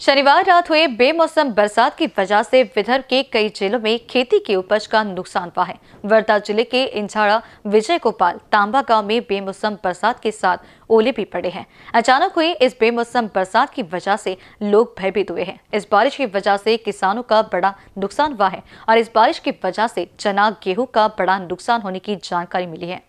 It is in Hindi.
शनिवार रात हुए बेमौसम बरसात की वजह से विदर्भ के कई जिलों में खेती की उपज का नुकसान हुआ है वर्धा जिले के इंझाड़ा विजय गोपाल तांबा गांव में बेमौसम बरसात के साथ ओले भी पड़े हैं अचानक हुई इस बेमौसम बरसात की वजह से लोग भयभीत हुए हैं इस बारिश की वजह से किसानों का बड़ा नुकसान हुआ है और इस बारिश की वजह से चना गेहूँ का बड़ा नुकसान होने की जानकारी मिली है